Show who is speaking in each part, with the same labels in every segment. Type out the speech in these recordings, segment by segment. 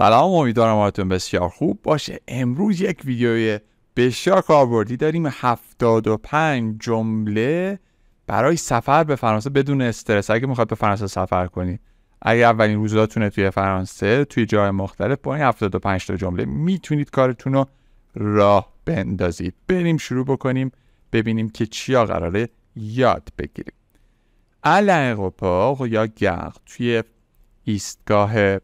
Speaker 1: سلام امیدوارم حالتون بسیار خوب باشه امروز یک ویدیوی بسیار کاربردی داریم 75 جمله برای سفر به فرانسه بدون استرس اگه میخواد به فرانسه سفر کنی اگر اولین روزاتونه توی فرانسه توی جای مختلف با این 75 تا جمله میتونید کارتون رو راه بندازید بریم شروع بکنیم ببینیم که چیا قراره یاد بگیریم الاغوپاغ یا گرد توی ایستگاه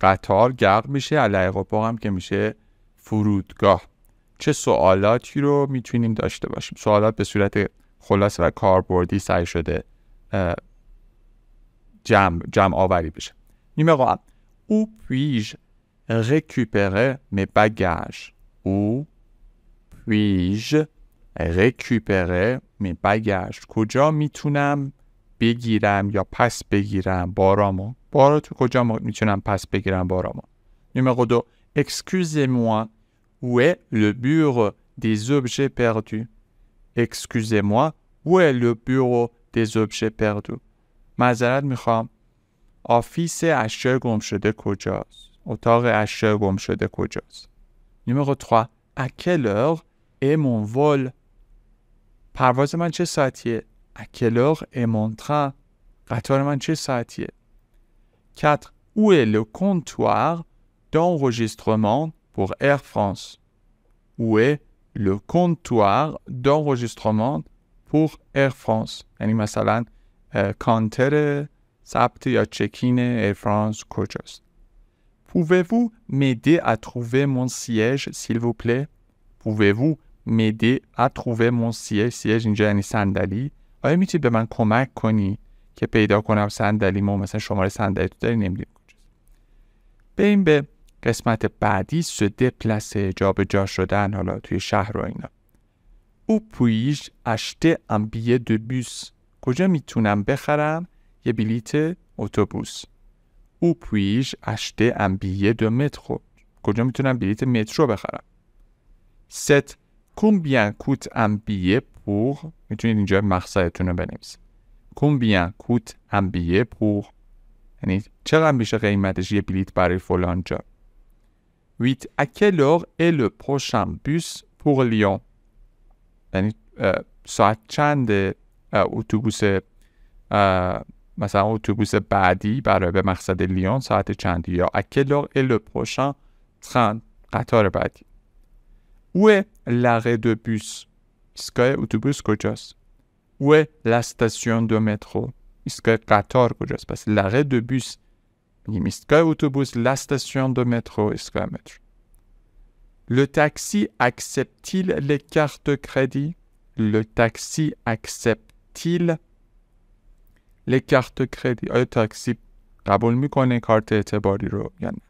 Speaker 1: قطار غرق میشه علایقپاق هم که میشه فرودگاه چه سوالاتی رو میتونیم داشته باشیم سوالات به صورت خلاص و کاربردی سعی شده جمع جمع آوری بشه نیمه او پیج رکیپره می bagages او پیج je mes کجا میتونم بگیرم یا پس بگیرم بارامو بارا تو کجا میتونم پس بگیرم بارامو نمره دو Excusez-moi, où est le bureau des objets perdus? Excusez-moi, où est le bureau des objets perdus? معذرت میخوام آفیس اشیاء گم شده کجاست؟ اتاق اشیاء گم شده کجاست؟ نمره 3 À quelle heure est mon vol? پرواز من چه ساعتیه؟ à quelle heure est mon train chez من 4 où est le comptoir d'enregistrement pour Air France où est le comptoir d'enregistrement pour Air France masalan, counter ya Air France Pouvez-vous m'aider à trouver mon siège, s'il vous plaît? Pouvez-vous m'aider à trouver mon siège? Siège اینجا sandali آیا میتونی به من کمک کنی که پیدا کنم و مثلا شماره صندلی تو داری نمیدونم بریم به قسمت بعدی سده پلس جا به جا شدن حالا توی شهر و اینا او پویش اشته امبیه دو بیس کجا میتونم بخرم یه بلیت اتوبوس او پویش اشته امبیه دو مترو کجا میتونم بلیت مترو بخرم ست کومبیان کوت امبیه pour میتونید اینجا مقصدتون رو بنویسید کومبیان کوت امبیه پور یعنی چقدر میشه قیمتش یه بلیت برای فلان جا ویت اکلور ال پروشن بوس پور لیون یعنی ساعت چند اتوبوس مثلا اتوبوس بعدی برای به مقصد لیون ساعت چند یا اکلور ال پروشن ترن قطار بعدی او لغه دو بوس ایستگاه اتوبوس کجاست و لاستاسیون دو مترو ایستگاه قطار کجاست پس لغه دو بوس میگیم ایستگاه اتوبوس لاستاسیون دو مترو ایستگاه مترو Le taxi accepte-t-il les cartes crédit Le taxi accepte-t-il les cartes crédit آیا تاکسی قبول میکنه کارت اعتباری رو یا نه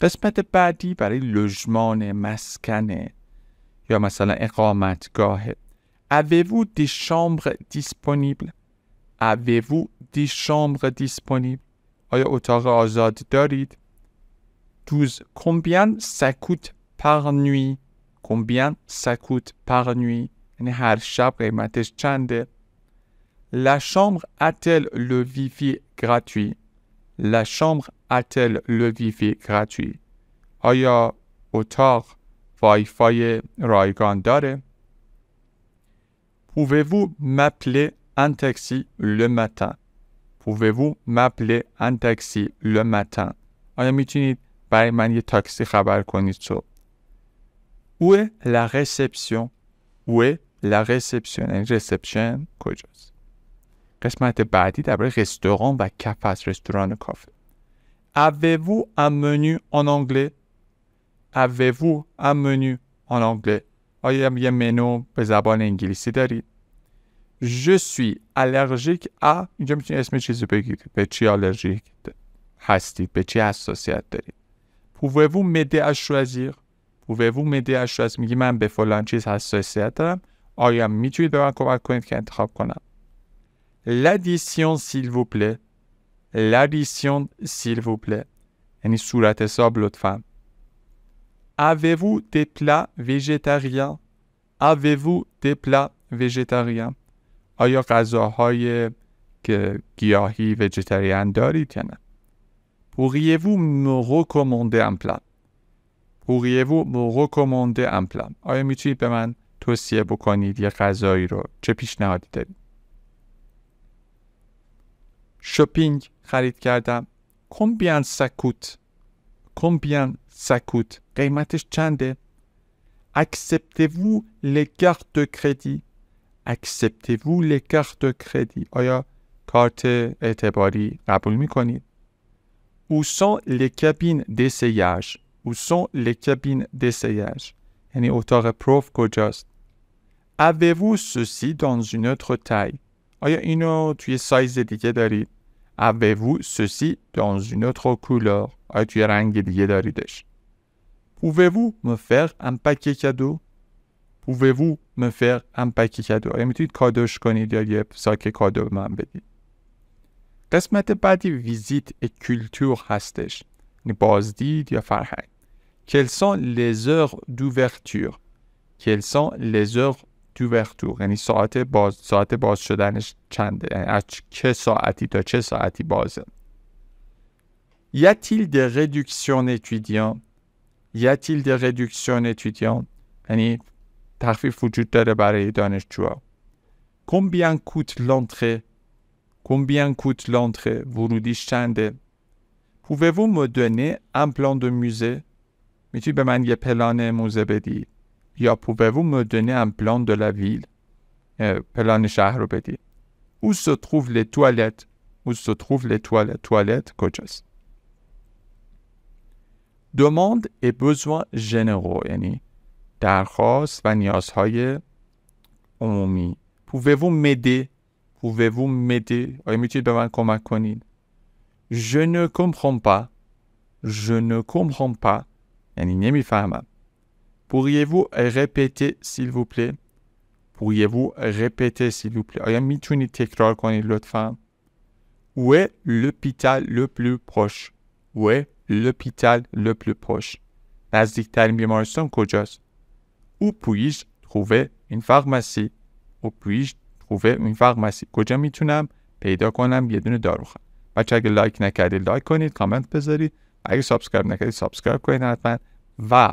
Speaker 1: قسمت بعدی برای لژمان مسکنه، یا مثلا اقامتگاه Avez-vous des chambres disponibles Avez-vous آیا اتاق آزاد دارید؟ 12. Combien ça coûte par nuit Combien ça coûte یعنی هر شب قیمتش چنده؟ La chambre a-t-elle le wifi gratuit La chambre a le gratuit آیا اتاق وای رایگان داره پوووو مپل ان تاکسی لو متن پوووو مپل ان تاکسی لو آیا میتونید برای من یه تاکسی خبر کنید تو او لا رسپسیون او لا یعنی رسپشن کجاست قسمت بعدی درباره رستوران و کف از رستوران و کافه اووو ام منو ان انگلیس avez-vous un menu en anglais آیا یه منو به زبان انگلیسی دارید Je suis allergique à اینجا میتونید اسم چیزی بگید به چی آلرژیک هستید به چی حساسیت دارید Pouvez-vous m'aider à choisir Pouvez-vous m'aider à choisir میگی من به فلان چیز حساسیت دارم آیا میتونید به من کمک کنید که انتخاب کنم L'addition s'il vous plaît L'addition s'il vous plaît یعنی صورت حساب لطفاً Avez-vous des plats végétariens? Avez-vous des plats végétariens? آیا غذاهای که گیاهی وجتریان دارید یا نه؟ Pourriez-vous me recommander un plat? Pourriez-vous me recommander un plat? آیا میتونید به من توصیه بکنید یه غذایی رو؟ چه پیشنهادی دارید؟ شپینگ خرید کردم. Combien ça coûte? Combien ça coûte قیمتش چنده acceptez-vous les cartes de crédit acceptez-vous les cartes de crédit آیا کارت اعتباری قبول میکنید où sont les cabines d'essayage où sont les cabines d'essayage یعنی اتاق پروف کجاست avez-vous ceci dans une autre taille آیا اینو توی سایز دیگه دارید Avez-vous ceci dans une autre couleur? آیا رنگ دیگه داریدش؟ Pouvez-vous me faire un paquet cadeau? Pouvez-vous me faire un paquet کادوش کنید یا یه ساک کادو به من بدید؟ قسمت بعدی ویزیت کلتور هستش. بازدید یا فرهنگ. کلسان sont les heures d'ouverture? les دو وقت یعنی ساعت باز ساعت باز شدنش چند یعنی از چه ساعتی تا چه ساعتی بازه یا تیل د ردوکسیون اتودیان یا تیل د ردوکسیون اتودیان یعنی تخفیف وجود داره برای دانشجوها کمبیان کوت لانتره کمبیان کوت لانتره ورودیش چنده پوو و مدنه ام پلان دو موزه میتونی به من یه پلان موزه بدید pouvez-vous me donner un plan de la ville پلان où se trouvent les toilettes où se trouvent les toilettes toilettes کجاست demande et besoins généraux یعنی درخواست و نیازهای pouvez-vous m'aider pouvez-vous m'aider آیا میتونید به je ne comprends pas je ne comprends pas یعنی نمیفهمم پوریوو رپیتی سیل پوریه وو رپیتی سیل وپلی آیا میتونید تکرار کنید لطفا او لپیتال لو پلو پروش و لپیتال لو پلو نزدیک نزدیکترین بیمارستان کجاست او پویش خوبه این فارماسی او پویش خوبه این فارماسی کجا میتونم پیدا کنم یه دونه داروخان بچه اگه لایک نکردید لایک کنید کامنت بذارید اگه سابسکرایب نکردید سابسکرایب کنید حتما و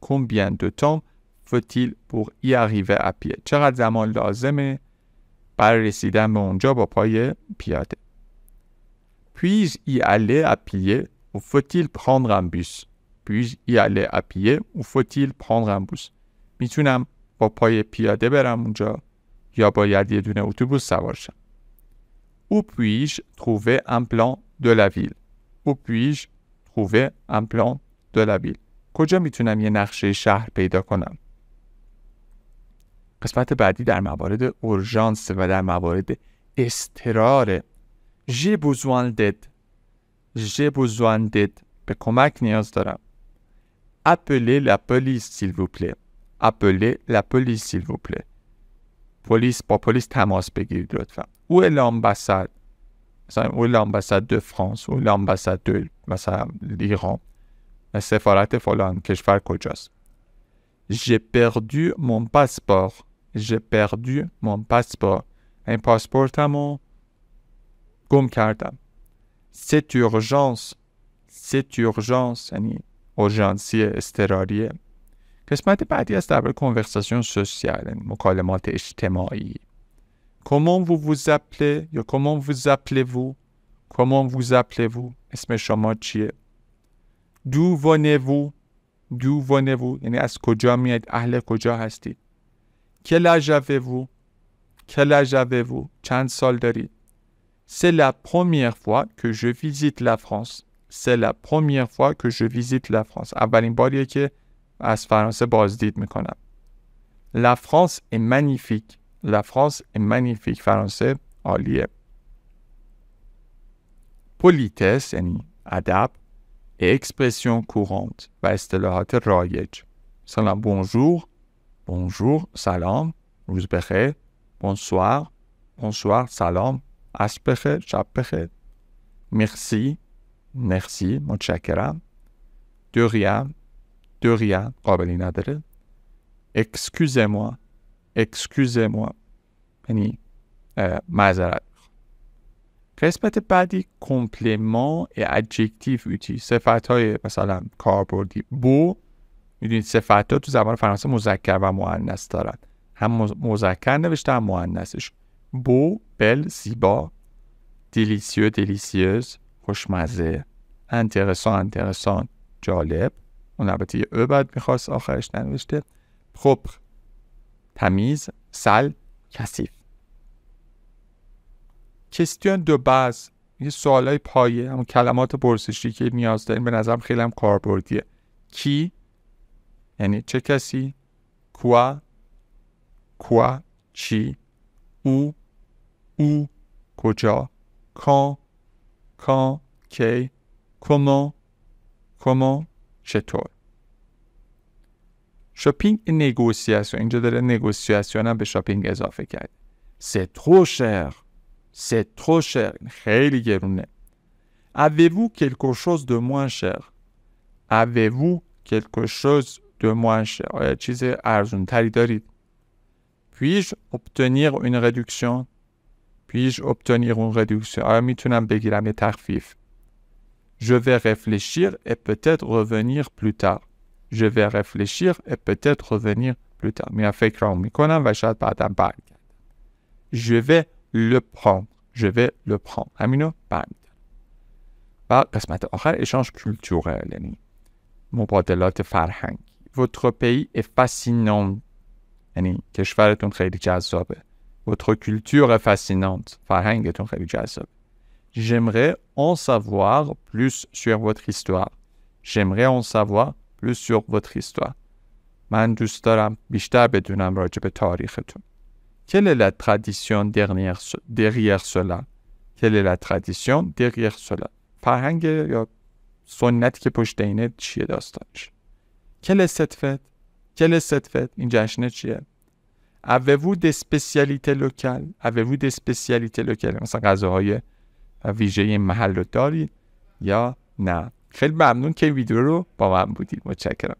Speaker 1: combien de temps faut-il pour y arriver à pied چقدر زمان لازمه برای رسیدن به اونجا با پای پیاده puis y aller à pied ou faut-il prendre un bus puis y aller à pied ou faut-il prendre un bus میتونم با پای پیاده برم اونجا یا باید یه دونه اتوبوس سوار شم puis-je trouver un plan de la ville ou puis-je trouver un plan de la ville کجا میتونم یه نقشه شهر پیدا کنم قسمت بعدی در موارد اورژانس و در موارد استراره ژ بوزواندد ژ بوزواندد به کمک نیاز دارم اپله لا پلیس سیل وو پله اپله لا پلیس سیل پلیس با پلیس تماس بگیرید لطفا او لامبسد مثلا او لامبسد دو فرانس او لامبسد دو مثلا لیران de hein. J'ai perdu mon passeport. J'ai perdu mon passeport. Un passeport à mon compte Cette urgence. Cette urgence. Urgence. Urgence. C'est rare. Qu'est-ce que vous conversation sociale, de Comment vous vous appelez Comment vous appelez-vous Comment vous appelez-vous Je m'appelle Mohamed. دو و نوو دو و نوو یعنی از کجا میاد اهل کجا هستید کلا جوو کلا vous چند سال دارید C'est la première fois que je visite la France. C'est la première fois que je visite la France. اولین باریه که از فرانسه بازدید میکنم. La France est magnifique. La France est magnifique. فرانسه عالیه. Politesse یعنی ادب. et expressions courantes. Bestelorate royet. Salam bonjour. Bonjour, salam. Rusbeche. Bonsoir. Bonsoir, salam. Aspeche, chapeche. Merci. Merci, mochakera. Duria. Duria, robelinadre. Excusez-moi. Excusez-moi. Penny. Euh, قسمت بعدی کمپلما ادجکتیو یوتی صفت های مثلا کاربردی بو میدونید صفت ها تو زبان فرانسه مذکر و مؤنث دارن هم مذکر نوشته هم مؤنثش بو بل زیبا دلیسیو دلیسیوز خوشمزه انترسان انترسان جالب اون البته یه او بعد میخواست آخرش ننوشته خب تمیز سل کثیف کستیون دو باز یه سوال های پایه همون کلمات پرسشی که نیاز داریم به نظرم خیلی هم کاربردیه کی یعنی چه کسی کوا کوا چی او او کجا کان کان کی کما کما چطور شاپینگ نگوسیاسیون اینجا داره نگوسیاسیون هم به شاپینگ اضافه کرد سه ترو شر C'est trop cher. Avez-vous quelque chose de moins cher? Avez-vous quelque chose de moins cher? Euh, Puis-je obtenir une réduction? Puis-je obtenir une réduction? Euh, Je vais réfléchir et peut-être revenir plus tard. Je vais réfléchir et peut-être revenir plus tard. Je vais le prendre je vais le prendre همینو برمیدارم و قسمت آخر اشانج کلتورال یعنی مبادلات فرهنگی votre pays est fascinant یعنی کشورتون خیلی جذابه votre culture est fascinante فرهنگتون خیلی جذابه j'aimerais en savoir plus sur votre histoire j'aimerais en savoir plus sur votre histoire من دوست دارم بیشتر بدونم راجع به تاریختون Quelle est la tradition derrière, derrière cela Quelle est la tradition derrière cela فرهنگ یا سنتی که پشت اینه چیه داستانش کل ستفت کل ستفت این جشنه چیه اوو دسپسیالیته لوکل د دسپسیالیته لوکل مثلا غذاهای ویژه محل رو دارید یا نه خیلی ممنون که این ویدیو رو با من بودید متشکرم